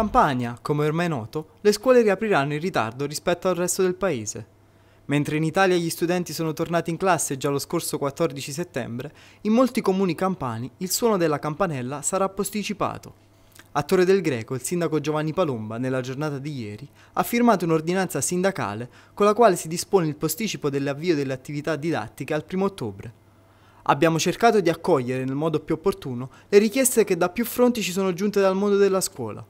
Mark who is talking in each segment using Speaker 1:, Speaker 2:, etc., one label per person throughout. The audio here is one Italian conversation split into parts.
Speaker 1: Campania, come ormai noto, le scuole riapriranno in ritardo rispetto al resto del paese. Mentre in Italia gli studenti sono tornati in classe già lo scorso 14 settembre, in molti comuni campani il suono della campanella sarà posticipato. A Torre del Greco il sindaco Giovanni Palomba, nella giornata di ieri, ha firmato un'ordinanza sindacale con la quale si dispone il posticipo dell'avvio delle attività didattiche al 1 ottobre. Abbiamo cercato di accogliere nel modo più opportuno le richieste che da più fronti ci sono giunte dal mondo della scuola.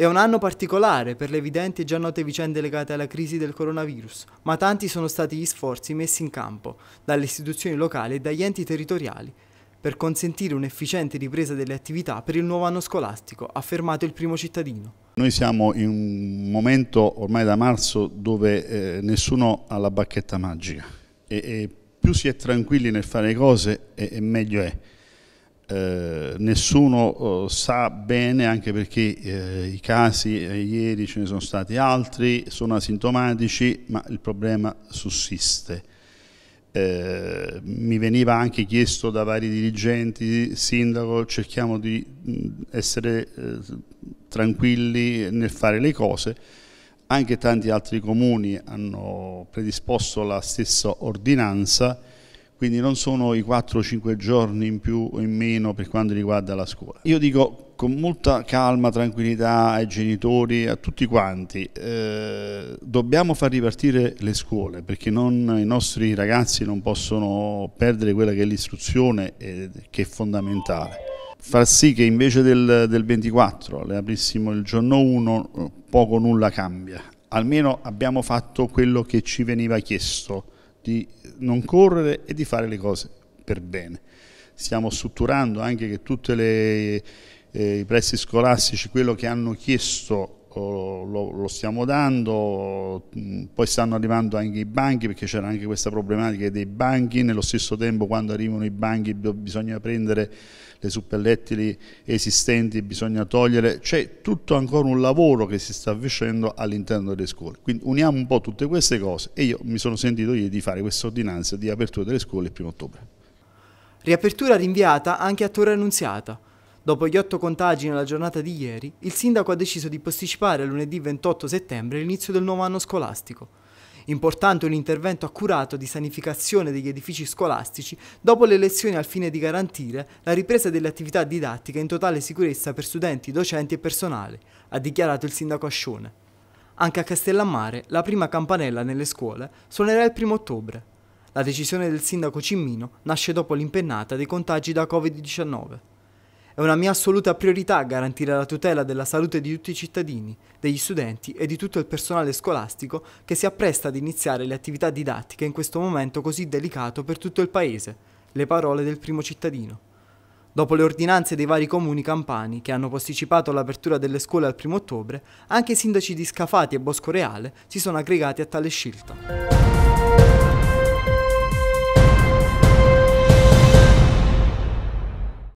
Speaker 1: È un anno particolare per le evidenti e già note vicende legate alla crisi del coronavirus, ma tanti sono stati gli sforzi messi in campo dalle istituzioni locali e dagli enti territoriali per consentire un'efficiente ripresa delle attività per il nuovo anno scolastico, ha affermato il primo cittadino.
Speaker 2: Noi siamo in un momento ormai da marzo dove eh, nessuno ha la bacchetta magica e, e, più si è tranquilli nel fare cose e, e meglio è. Eh, nessuno eh, sa bene, anche perché eh, i casi eh, ieri ce ne sono stati altri, sono asintomatici, ma il problema sussiste. Eh, mi veniva anche chiesto da vari dirigenti, sindaco, cerchiamo di mh, mm, essere tranquilli nel fare le cose. Anche tanti altri comuni hanno predisposto la stessa ordinanza quindi non sono i 4-5 giorni in più o in meno per quanto riguarda la scuola. Io dico con molta calma, tranquillità ai genitori, a tutti quanti, eh, dobbiamo far ripartire le scuole perché non, i nostri ragazzi non possono perdere quella che è l'istruzione eh, che è fondamentale. Far sì che invece del, del 24 le aprissimo il giorno 1 poco nulla cambia, almeno abbiamo fatto quello che ci veniva chiesto di non correre e di fare le cose per bene. Stiamo strutturando anche che tutti eh, i pressi scolastici, quello che hanno chiesto lo, lo, stiamo dando, mm, poi stanno arrivando anche i banchi perché c'era anche questa problematica dei banchi, nello stesso tempo quando arrivano i banchi bisogna prendere le suppellettili esistenti, bisogna togliere, c'è tutto ancora un lavoro che si sta facendo all'interno delle scuole, quindi uniamo un po' tutte queste cose e io mi sono sentito ieri di fare questa ordinanza di apertura delle scuole il primo ottobre.
Speaker 1: Riapertura rinviata anche a Torre Annunziata. Dopo gli otto contagi nella giornata di ieri, il sindaco ha deciso di posticipare a lunedì 28 settembre l'inizio del nuovo anno scolastico. Importante un intervento accurato di sanificazione degli edifici scolastici dopo le lezioni al fine di garantire la ripresa delle attività didattiche in totale sicurezza per studenti, docenti e personale, ha dichiarato il sindaco Ascione. Anche a Castellammare la prima campanella nelle scuole suonerà il 1 ottobre. La decisione del sindaco Cimmino nasce dopo l'impennata dei contagi da Covid-19. È una mia assoluta priorità garantire la tutela della salute di tutti i cittadini, degli studenti e di tutto il personale scolastico che si appresta ad iniziare le attività didattiche in questo momento così delicato per tutto il Paese. Le parole del primo cittadino. Dopo le ordinanze dei vari comuni campani che hanno posticipato l'apertura delle scuole al primo ottobre, anche i sindaci di Scafati e Bosco Reale si sono aggregati a tale scelta.